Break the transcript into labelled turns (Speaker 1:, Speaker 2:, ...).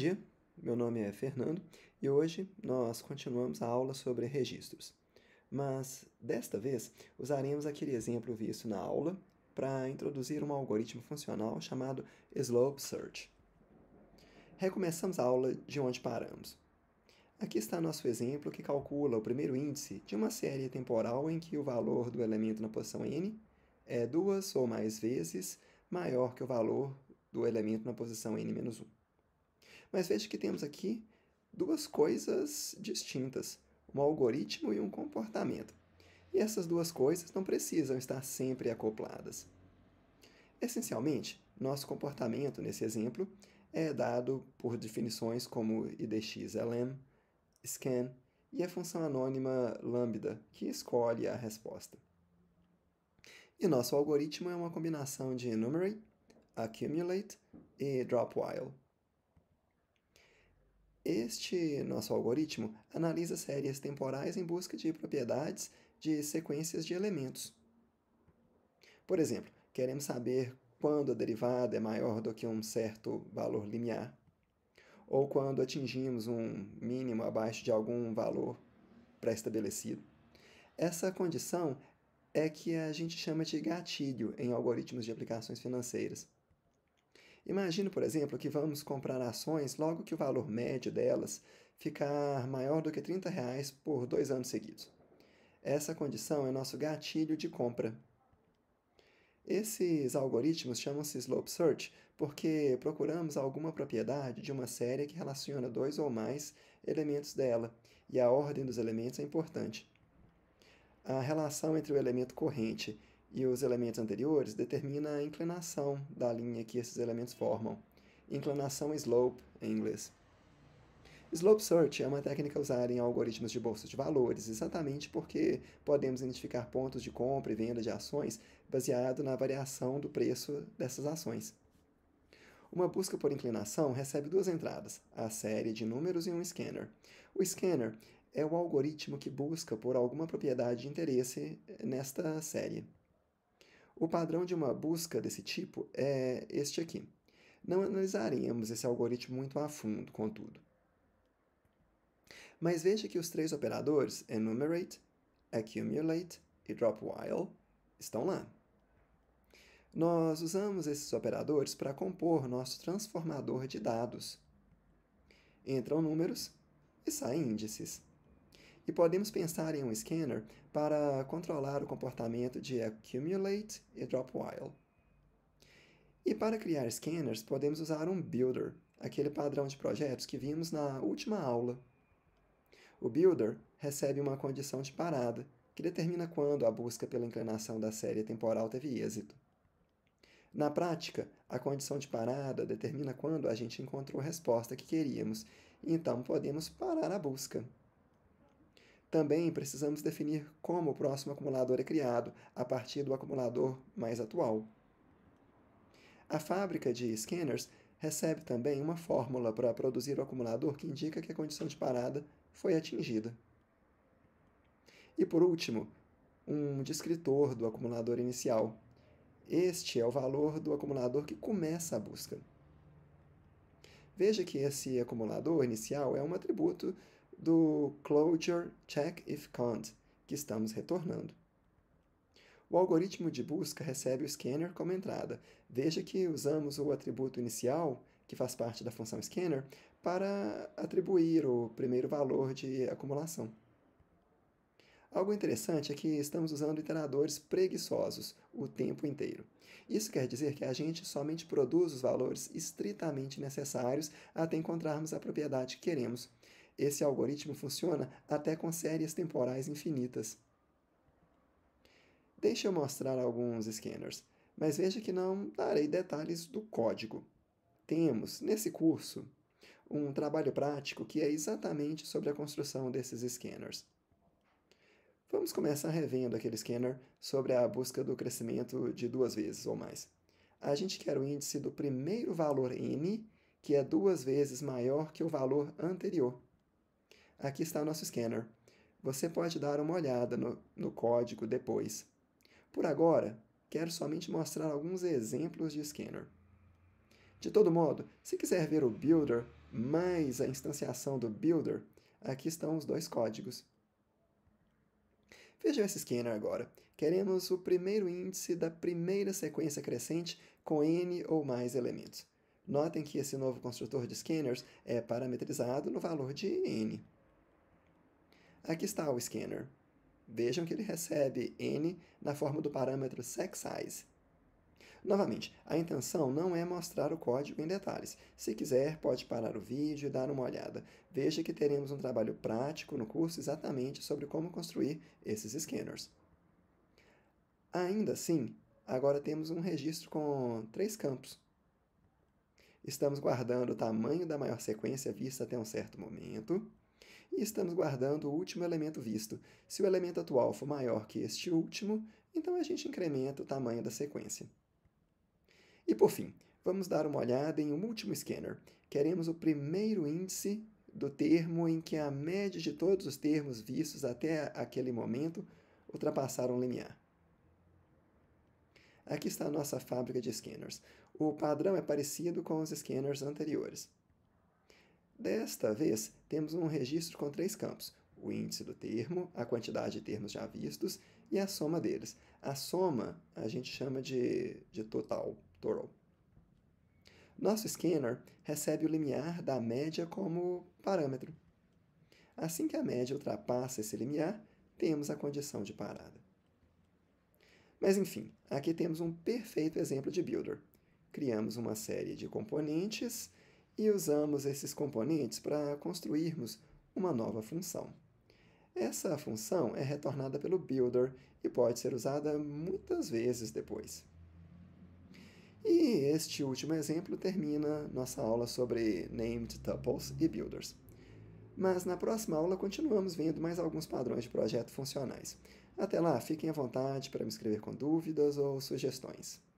Speaker 1: dia, meu nome é Fernando e hoje nós continuamos a aula sobre registros. Mas desta vez usaremos aquele exemplo visto na aula para introduzir um algoritmo funcional chamado Slope Search. Recomeçamos a aula de onde paramos. Aqui está nosso exemplo que calcula o primeiro índice de uma série temporal em que o valor do elemento na posição n é duas ou mais vezes maior que o valor do elemento na posição n-1. Mas veja que temos aqui duas coisas distintas, um algoritmo e um comportamento. E essas duas coisas não precisam estar sempre acopladas. Essencialmente, nosso comportamento, nesse exemplo, é dado por definições como idxlm, é scan e a é função anônima lambda, que escolhe a resposta. E nosso algoritmo é uma combinação de enumerate, accumulate e drop while. Este nosso algoritmo analisa séries temporais em busca de propriedades de sequências de elementos. Por exemplo, queremos saber quando a derivada é maior do que um certo valor limiar, ou quando atingimos um mínimo abaixo de algum valor pré-estabelecido. Essa condição é que a gente chama de gatilho em algoritmos de aplicações financeiras. Imagine, por exemplo, que vamos comprar ações logo que o valor médio delas ficar maior do que R$ 30 reais por dois anos seguidos. Essa condição é nosso gatilho de compra. Esses algoritmos chamam-se slope search porque procuramos alguma propriedade de uma série que relaciona dois ou mais elementos dela, e a ordem dos elementos é importante. A relação entre o elemento corrente e os elementos anteriores determina a inclinação da linha que esses elementos formam. Inclinação slope, em inglês. Slope Search é uma técnica usada em algoritmos de bolsas de valores, exatamente porque podemos identificar pontos de compra e venda de ações baseado na variação do preço dessas ações. Uma busca por inclinação recebe duas entradas, a série de números e um scanner. O scanner é o algoritmo que busca por alguma propriedade de interesse nesta série. O padrão de uma busca desse tipo é este aqui. Não analisaremos esse algoritmo muito a fundo, contudo. Mas veja que os três operadores enumerate, accumulate e drop while estão lá. Nós usamos esses operadores para compor nosso transformador de dados. Entram números e saem índices e podemos pensar em um scanner para controlar o comportamento de accumulate e drop while. E para criar scanners, podemos usar um builder, aquele padrão de projetos que vimos na última aula. O builder recebe uma condição de parada, que determina quando a busca pela inclinação da série temporal teve êxito. Na prática, a condição de parada determina quando a gente encontrou a resposta que queríamos, então podemos parar a busca. Também precisamos definir como o próximo acumulador é criado, a partir do acumulador mais atual. A fábrica de scanners recebe também uma fórmula para produzir o acumulador que indica que a condição de parada foi atingida. E por último, um descritor do acumulador inicial. Este é o valor do acumulador que começa a busca. Veja que esse acumulador inicial é um atributo do closure Check If que estamos retornando. O algoritmo de busca recebe o scanner como entrada. Veja que usamos o atributo inicial, que faz parte da função scanner, para atribuir o primeiro valor de acumulação. Algo interessante é que estamos usando iteradores preguiçosos o tempo inteiro. Isso quer dizer que a gente somente produz os valores estritamente necessários até encontrarmos a propriedade que queremos. Esse algoritmo funciona até com séries temporais infinitas. Deixe eu mostrar alguns scanners, mas veja que não darei detalhes do código. Temos, nesse curso, um trabalho prático que é exatamente sobre a construção desses scanners. Vamos começar revendo aquele scanner sobre a busca do crescimento de duas vezes ou mais. A gente quer o índice do primeiro valor n, que é duas vezes maior que o valor anterior. Aqui está o nosso scanner. Você pode dar uma olhada no, no código depois. Por agora, quero somente mostrar alguns exemplos de scanner. De todo modo, se quiser ver o builder mais a instanciação do builder, aqui estão os dois códigos. Vejam esse scanner agora. Queremos o primeiro índice da primeira sequência crescente com n ou mais elementos. Notem que esse novo construtor de scanners é parametrizado no valor de n. Aqui está o scanner. Vejam que ele recebe n na forma do parâmetro size. Novamente, a intenção não é mostrar o código em detalhes. Se quiser, pode parar o vídeo e dar uma olhada. Veja que teremos um trabalho prático no curso exatamente sobre como construir esses scanners. Ainda assim, agora temos um registro com três campos. Estamos guardando o tamanho da maior sequência vista até um certo momento, e estamos guardando o último elemento visto. Se o elemento atual for maior que este último, então a gente incrementa o tamanho da sequência. E por fim, vamos dar uma olhada em um último scanner. Queremos o primeiro índice do termo em que a média de todos os termos vistos até aquele momento ultrapassaram o limiar. Aqui está a nossa fábrica de scanners. O padrão é parecido com os scanners anteriores. Desta vez, temos um registro com três campos: o índice do termo, a quantidade de termos já vistos e a soma deles. A soma a gente chama de, de total, total. Nosso scanner recebe o limiar da média como parâmetro. Assim que a média ultrapassa esse limiar, temos a condição de parada. Mas enfim, aqui temos um perfeito exemplo de builder. Criamos uma série de componentes e usamos esses componentes para construirmos uma nova função. Essa função é retornada pelo builder e pode ser usada muitas vezes depois. E este último exemplo termina nossa aula sobre named tuples e builders. Mas na próxima aula continuamos vendo mais alguns padrões de projeto funcionais. Até lá, fiquem à vontade para me escrever com dúvidas ou sugestões.